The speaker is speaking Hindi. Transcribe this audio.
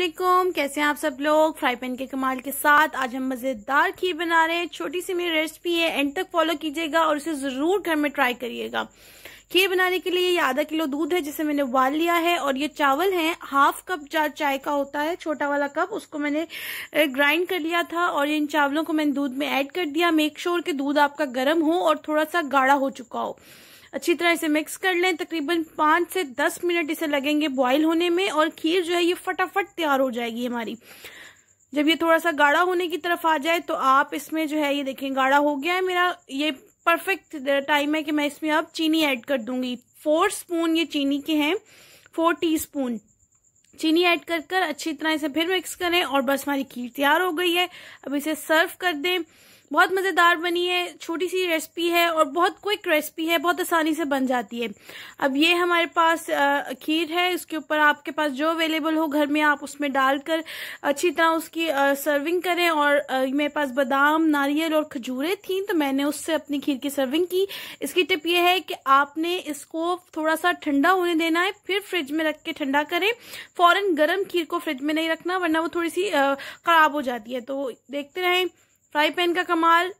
वालेकुम कैसे हैं आप सब लोग फ्राई पैन के कमाल के साथ आज हम मज़ेदार खीर बना रहे हैं छोटी सी मेरी रेसिपी है एंड तक फॉलो कीजिएगा और इसे ज़रूर घर में ट्राई करिएगा खीर बनाने के लिए ये आधा किलो दूध है जिसे मैंने उबाल लिया है और ये चावल है हाफ कप चाय का होता है छोटा वाला कप उसको मैंने ग्राइंड कर लिया था और इन चावलों को मैंने दूध में ऐड कर दिया मेक श्योर कि दूध आपका गर्म हो और थोड़ा सा गाढ़ा हो चुका हो अच्छी तरह इसे मिक्स कर लें तकरीबन पांच से दस मिनट इसे लगेंगे बॉईल होने में और खीर जो है ये फटाफट तैयार हो जाएगी हमारी जब ये थोड़ा सा गाढ़ा होने की तरफ आ जाए तो आप इसमें जो है ये देखें गाढ़ा हो गया है मेरा ये परफेक्ट टाइम है कि मैं इसमें अब चीनी ऐड कर दूंगी फोर स्पून ये चीनी के हैं फोर टीस्पून चीनी ऐड कर कर अच्छी तरह इसे फिर मिक्स करें और बस हमारी खीर तैयार हो गई है अब इसे सर्व कर दें बहुत मज़ेदार बनी है छोटी सी रेसिपी है और बहुत क्विक रेसिपी है बहुत आसानी से बन जाती है अब ये हमारे पास खीर है इसके ऊपर आपके पास जो अवेलेबल हो घर में आप उसमें डालकर अच्छी तरह उसकी सर्विंग करें और मेरे पास बादाम नारियल और खजूरें थी तो मैंने उससे अपनी खीर की सर्विंग की इसकी टिप ये है कि आपने इसको थोड़ा सा ठंडा होने देना है फिर फ्रिज में रख के ठंडा करें फौरन गर्म खीर को फ्रिज में नहीं रखना वरना वो थोड़ी सी खराब हो जाती है तो देखते रहें फ्राई पैन का कमाल